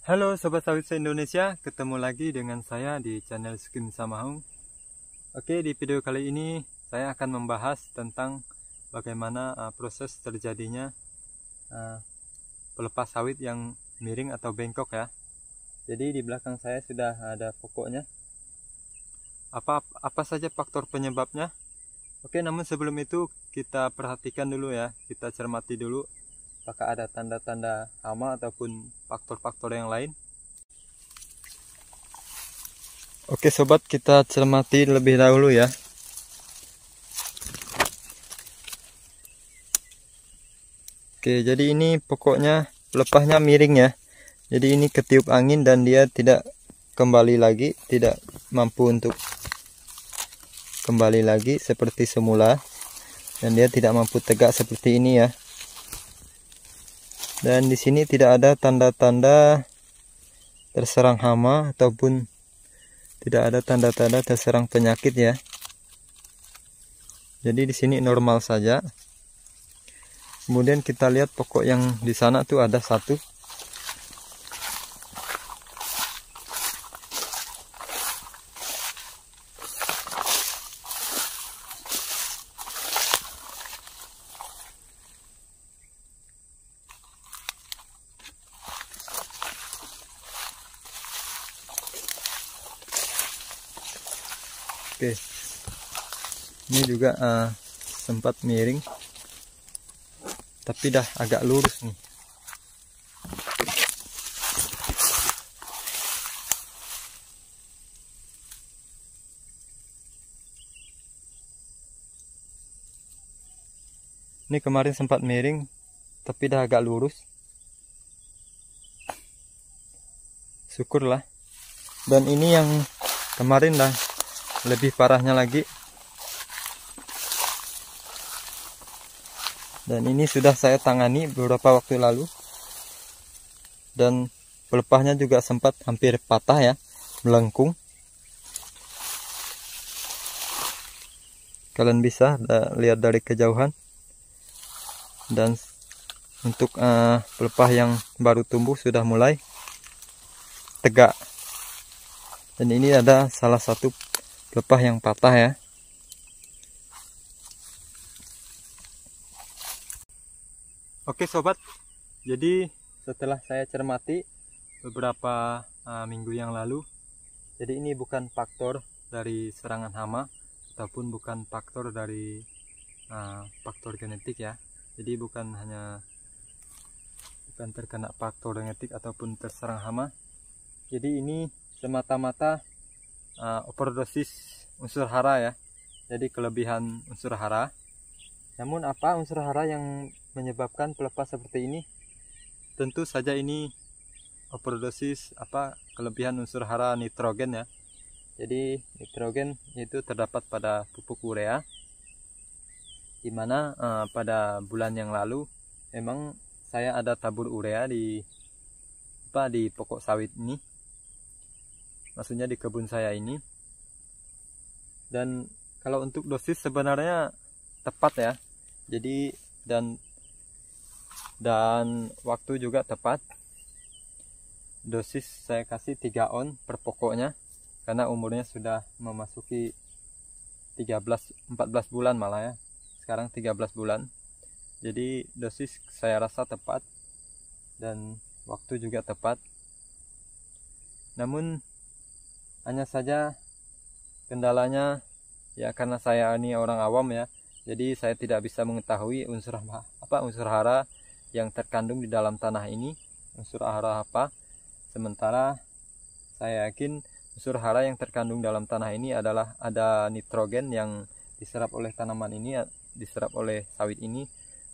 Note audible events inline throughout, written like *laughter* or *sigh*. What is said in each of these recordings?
Halo Sobat Sawit se-Indonesia, ketemu lagi dengan saya di channel Skim Samahung Oke, di video kali ini saya akan membahas tentang bagaimana uh, proses terjadinya uh, pelepas sawit yang miring atau bengkok ya Jadi di belakang saya sudah ada pokoknya Apa, apa saja faktor penyebabnya? Oke, namun sebelum itu kita perhatikan dulu ya, kita cermati dulu Apakah ada tanda-tanda hama ataupun faktor-faktor yang lain? Oke sobat, kita cermati lebih dahulu ya. Oke, jadi ini pokoknya lepahnya miring ya. Jadi ini ketiup angin dan dia tidak kembali lagi, tidak mampu untuk kembali lagi seperti semula. Dan dia tidak mampu tegak seperti ini ya dan di sini tidak ada tanda-tanda terserang hama ataupun tidak ada tanda-tanda terserang penyakit ya jadi di sini normal saja kemudian kita lihat pokok yang di sana tuh ada satu Oke. Ini juga uh, sempat miring. Tapi dah agak lurus nih. Ini kemarin sempat miring, tapi dah agak lurus. Syukurlah. Dan ini yang kemarin dah lebih parahnya lagi dan ini sudah saya tangani beberapa waktu lalu dan pelepahnya juga sempat hampir patah ya melengkung kalian bisa eh, lihat dari kejauhan dan untuk uh, pelepah yang baru tumbuh sudah mulai tegak dan ini ada salah satu lepah yang patah ya. Oke sobat, jadi setelah saya cermati beberapa uh, minggu yang lalu, jadi ini bukan faktor dari serangan hama ataupun bukan faktor dari uh, faktor genetik ya. Jadi bukan hanya bukan terkena faktor genetik ataupun terserang hama. Jadi ini semata-mata uh, overdosis unsur hara ya jadi kelebihan unsur hara namun apa unsur hara yang menyebabkan pelepas seperti ini tentu saja ini overdosis apa kelebihan unsur hara nitrogen ya jadi nitrogen itu terdapat pada pupuk urea dimana uh, eh, pada bulan yang lalu memang saya ada tabur urea di apa di pokok sawit ini maksudnya di kebun saya ini dan kalau untuk dosis sebenarnya tepat ya jadi dan dan waktu juga tepat dosis saya kasih 3 on per pokoknya karena umurnya sudah memasuki 13 14 bulan malah ya sekarang 13 bulan jadi dosis saya rasa tepat dan waktu juga tepat namun hanya saja kendalanya ya karena saya ini orang awam ya jadi saya tidak bisa mengetahui unsur apa unsur hara yang terkandung di dalam tanah ini unsur hara apa sementara saya yakin unsur hara yang terkandung dalam tanah ini adalah ada nitrogen yang diserap oleh tanaman ini diserap oleh sawit ini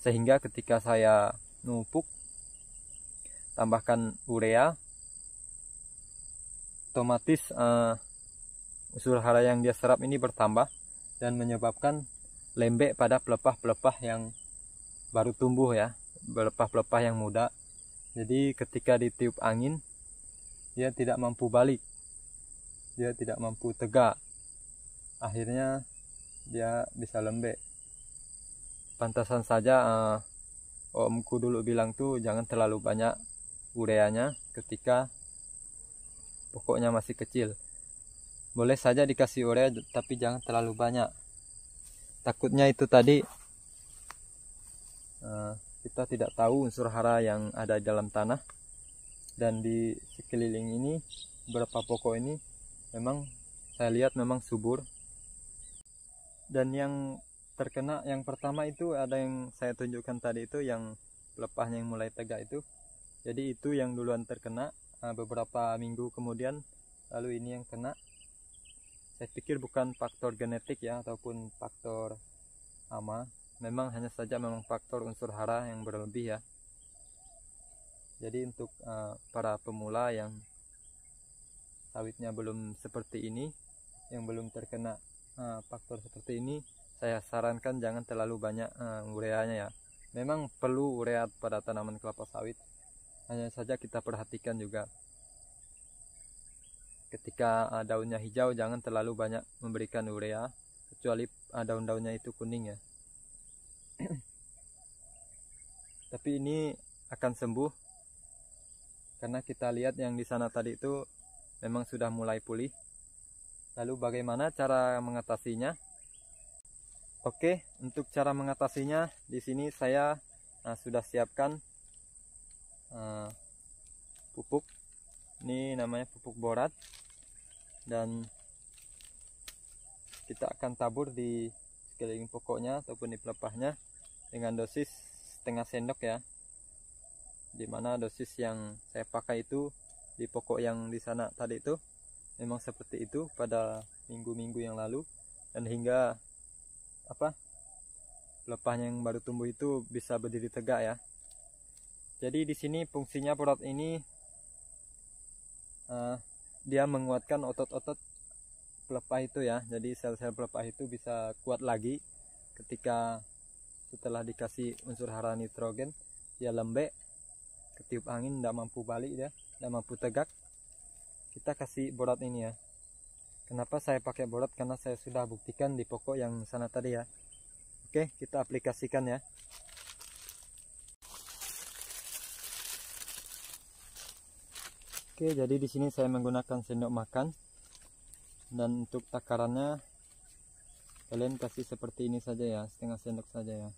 sehingga ketika saya numpuk tambahkan urea otomatis uh, unsur hara yang dia serap ini bertambah dan menyebabkan lembek pada pelepah-pelepah yang baru tumbuh ya, pelepah-pelepah yang muda. Jadi ketika ditiup angin, dia tidak mampu balik, dia tidak mampu tegak. Akhirnya dia bisa lembek. Pantasan saja uh, omku dulu bilang tuh jangan terlalu banyak ureanya ketika pokoknya masih kecil. Boleh saja dikasih urea tapi jangan terlalu banyak. Takutnya itu tadi uh, kita tidak tahu unsur hara yang ada di dalam tanah dan di sekeliling ini berapa pokok ini memang saya lihat memang subur dan yang terkena yang pertama itu ada yang saya tunjukkan tadi itu yang lepahnya yang mulai tegak itu jadi itu yang duluan terkena Eh, beberapa minggu kemudian lalu ini yang kena saya pikir bukan faktor genetik ya ataupun faktor ama memang hanya saja memang faktor unsur hara yang berlebih ya jadi untuk uh, para pemula yang sawitnya belum seperti ini yang belum terkena uh, faktor seperti ini saya sarankan jangan terlalu banyak uh, ureanya ya memang perlu urea pada tanaman kelapa sawit hanya saja kita perhatikan juga ketika ah, daunnya hijau jangan terlalu banyak memberikan urea kecuali ah, daun-daunnya itu kuning ya *clears throat* tapi ini akan sembuh karena kita lihat yang di sana tadi itu memang sudah mulai pulih lalu bagaimana cara mengatasinya oke untuk cara mengatasinya di sini saya ah, sudah siapkan Eh, pupuk ini namanya pupuk borat dan kita akan tabur di sekeliling pokoknya ataupun di pelepahnya dengan dosis setengah sendok ya dimana dosis yang saya pakai itu di pokok yang di sana tadi itu memang seperti itu pada minggu-minggu yang lalu dan hingga apa pelepahnya yang baru tumbuh itu bisa berdiri tegak ya jadi di sini fungsinya perut ini uh, dia menguatkan otot-otot pelepah itu ya. Jadi sel-sel pelepah itu bisa kuat lagi ketika setelah dikasih unsur hara nitrogen dia lembek ketiup angin tidak mampu balik ya, tidak mampu tegak kita kasih borat ini ya kenapa saya pakai borat karena saya sudah buktikan di pokok yang sana tadi ya oke kita aplikasikan ya Oke, jadi di sini saya menggunakan sendok makan. Dan untuk takarannya kalian kasih seperti ini saja ya, setengah sendok saja ya.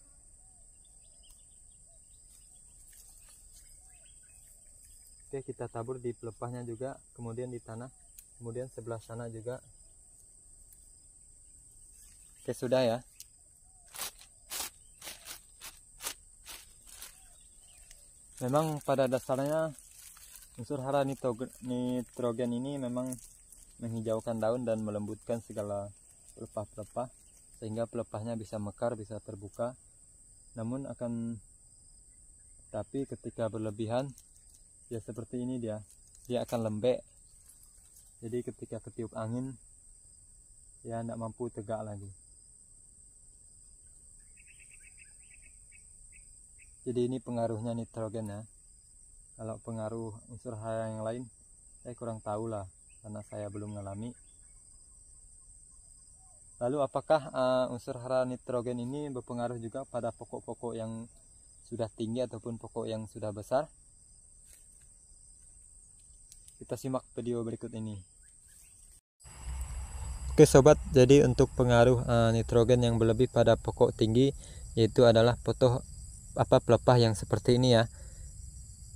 Oke, kita tabur di pelepahnya juga, kemudian di tanah, kemudian sebelah sana juga. Oke, sudah ya. Memang pada dasarnya Unsur hara nitrogen ini memang menghijaukan daun dan melembutkan segala pelepah-pelepah sehingga pelepahnya bisa mekar, bisa terbuka. Namun akan tapi ketika berlebihan ya seperti ini dia. Dia akan lembek. Jadi ketika ketiup angin ya tidak mampu tegak lagi. Jadi ini pengaruhnya nitrogen ya kalau pengaruh unsur hara yang lain saya kurang tahu lah karena saya belum mengalami lalu apakah uh, eh, unsur hara nitrogen ini berpengaruh juga pada pokok-pokok yang sudah tinggi ataupun pokok yang sudah besar kita simak video berikut ini Oke sobat, jadi untuk pengaruh uh, nitrogen yang berlebih pada pokok tinggi yaitu adalah foto apa pelepah yang seperti ini ya.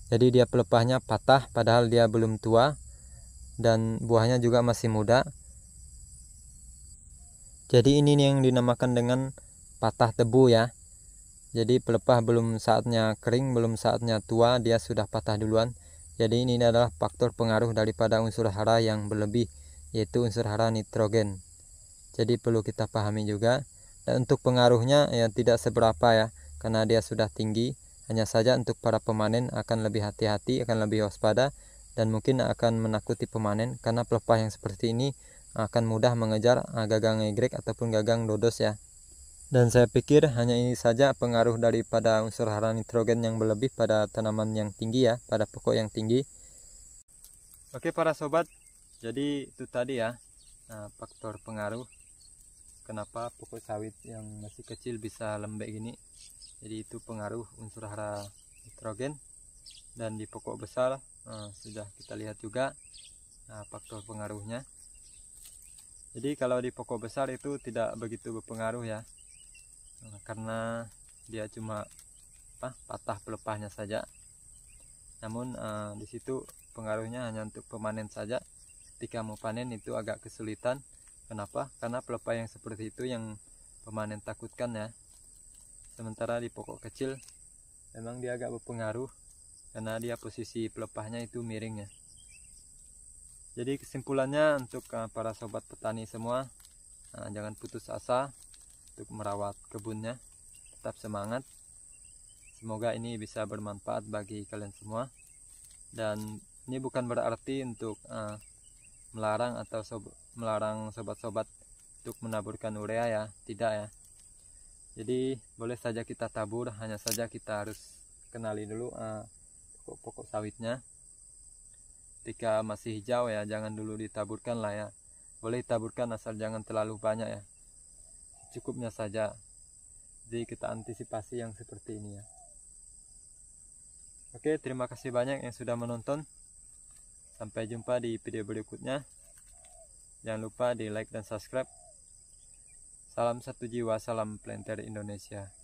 Jadi dia pelepahnya patah padahal dia belum tua dan buahnya juga masih muda. Jadi ini yang dinamakan dengan patah tebu ya. Jadi pelepah belum saatnya kering, belum saatnya tua, dia sudah patah duluan. Jadi ini adalah faktor pengaruh daripada unsur hara yang berlebih yaitu unsur hara nitrogen. Jadi perlu kita pahami juga. Dan untuk pengaruhnya ya tidak seberapa ya karena dia sudah tinggi hanya saja untuk para pemanen akan lebih hati-hati, akan lebih waspada, dan mungkin akan menakuti pemanen karena pelepah yang seperti ini akan mudah mengejar gagang egrek ataupun gagang dodos ya. Dan saya pikir hanya ini saja pengaruh daripada unsur hara nitrogen yang berlebih pada tanaman yang tinggi ya, pada pokok yang tinggi. Oke para sobat, jadi itu tadi ya eh, faktor pengaruh kenapa pokok sawit yang masih kecil bisa lembek ini jadi itu pengaruh unsur hara nitrogen dan di pokok besar nah, sudah kita lihat juga nah, faktor pengaruhnya jadi kalau di pokok besar itu tidak begitu berpengaruh ya nah, karena dia cuma apa, patah pelepahnya saja namun eh, di situ pengaruhnya hanya untuk pemanen saja ketika mau panen itu agak kesulitan kenapa karena pelepah yang seperti itu yang pemanen takutkan ya sementara di pokok kecil memang dia agak berpengaruh karena dia posisi pelepahnya itu miring ya jadi kesimpulannya untuk eh, para sobat petani semua eh, jangan putus asa untuk merawat kebunnya tetap semangat semoga ini bisa bermanfaat bagi kalian semua dan ini bukan berarti untuk uh, melarang atau sob melarang sobat-sobat untuk menaburkan urea ya tidak ya jadi boleh saja kita tabur hanya saja kita harus kenali dulu eh, pokok-pokok uh, sawitnya ketika masih hijau ya jangan dulu ditaburkan lah ya boleh taburkan asal jangan terlalu banyak ya cukupnya saja jadi kita antisipasi yang seperti ini ya oke terima kasih banyak yang sudah menonton sampai jumpa di video berikutnya jangan lupa di like dan subscribe Salam satu jiwa, salam planter Indonesia.